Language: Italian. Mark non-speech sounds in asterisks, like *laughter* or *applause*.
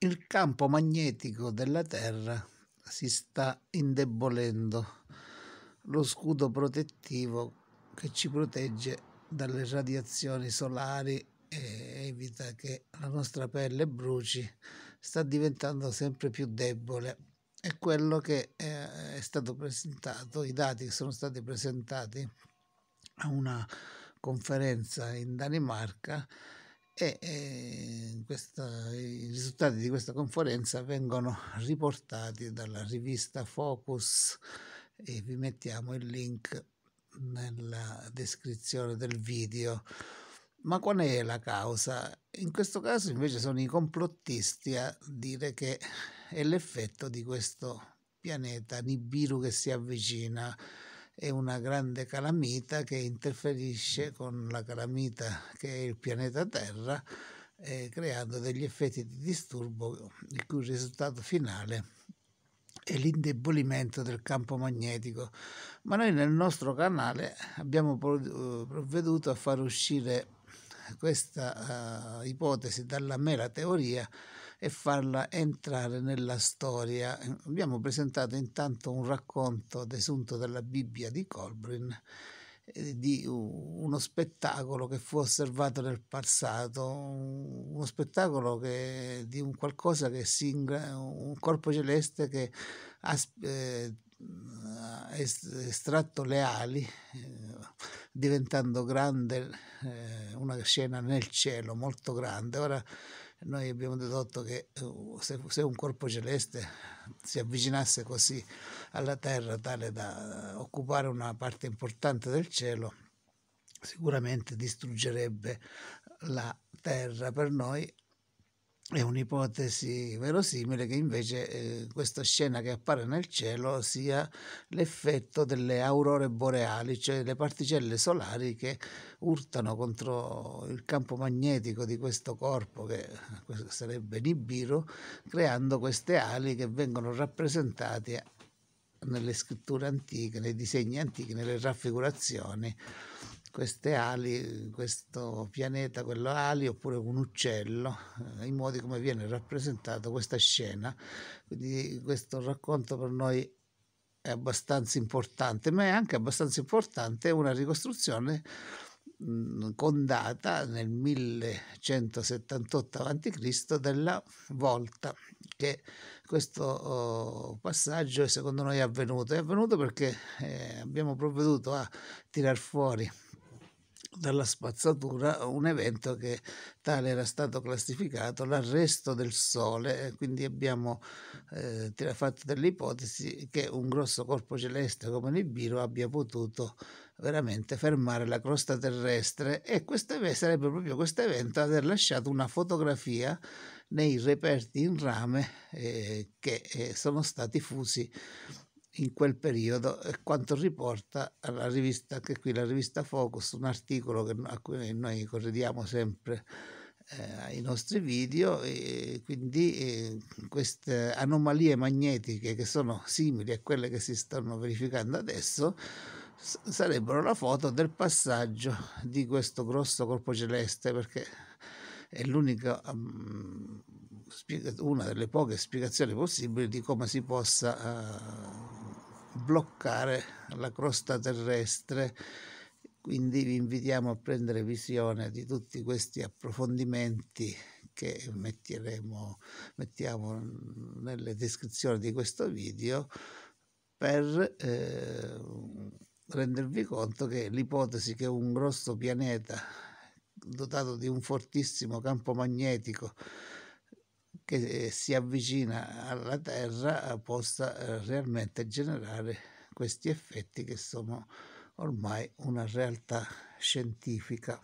il campo magnetico della Terra si sta indebolendo, lo scudo protettivo che ci protegge dalle radiazioni solari e evita che la nostra pelle bruci sta diventando sempre più debole è quello che eh, è stato presentato, i dati che sono stati presentati a una conferenza in Danimarca e questa, i risultati di questa conferenza vengono *laughs* riportati dalla rivista Focus e vi mettiamo il link nella descrizione del video. Ma qual è la causa? In questo caso invece sono i complottisti a dire che è l'effetto di questo pianeta Nibiru che si avvicina è una grande calamita che interferisce con la calamita che è il pianeta Terra, eh, creando degli effetti di disturbo il cui risultato finale è l'indebolimento del campo magnetico. Ma noi nel nostro canale abbiamo eh, provveduto a far uscire questa uh, ipotesi dalla mera teoria e farla entrare nella storia. Abbiamo presentato intanto un racconto desunto dalla Bibbia di Colbrin eh, di uno spettacolo che fu osservato nel passato, uno spettacolo che, di un qualcosa che si un corpo celeste che ha eh, estratto le ali. Eh, diventando grande, eh, una scena nel cielo molto grande. Ora noi abbiamo dedotto che eh, se, se, un corpo celeste si avvicinasse così alla Terra tale da occupare una parte importante del cielo, sicuramente distruggerebbe la Terra per noi è un'ipotesi verosimile che invece eh, questa scena che appare nel cielo sia l'effetto delle aurore boreali, cioè le particelle solari che urtano contro il campo magnetico di questo corpo, che eh, sarebbe Nibiru, creando queste ali che vengono rappresentate nelle scritture antiche, nei disegni antichi, nelle raffigurazioni queste ali, questo pianeta, quello ali, oppure un uccello, eh, i modi come viene rappresentata questa scena. Quindi questo racconto per noi è abbastanza importante, ma è anche abbastanza importante una ricostruzione mh, mm, condata nel 1178 a.C. della volta che questo oh, passaggio secondo noi è avvenuto. È avvenuto perché eh, abbiamo provveduto a tirar fuori dalla spazzatura un evento che tale era stato classificato l'arresto del Sole, quindi abbiamo eh, fatto delle ipotesi che un grosso corpo celeste come Nibiru abbia potuto veramente fermare la crosta terrestre e questo sarebbe proprio questo evento aver lasciato una fotografia nei reperti in rame eh, che eh, sono stati fusi in quel periodo e quanto riporta alla rivista, anche qui la rivista Focus, un articolo che, a cui noi corrediamo sempre eh, ai nostri video e quindi eh, queste anomalie magnetiche che sono simili a quelle che si stanno verificando adesso s- sarebbero la foto del passaggio di questo grosso corpo celeste perché è l'unica um, una delle poche spiegazioni possibili di come si possa uh, bloccare la crosta terrestre. Quindi vi invitiamo a prendere visione di tutti questi approfondimenti che mettiamo nelle descrizioni di questo video per eh, rendervi conto che l'ipotesi che un grosso pianeta dotato di un fortissimo campo magnetico che eh, si avvicina alla Terra eh, possa eh, realmente generare questi effetti che sono ormai una realtà scientifica.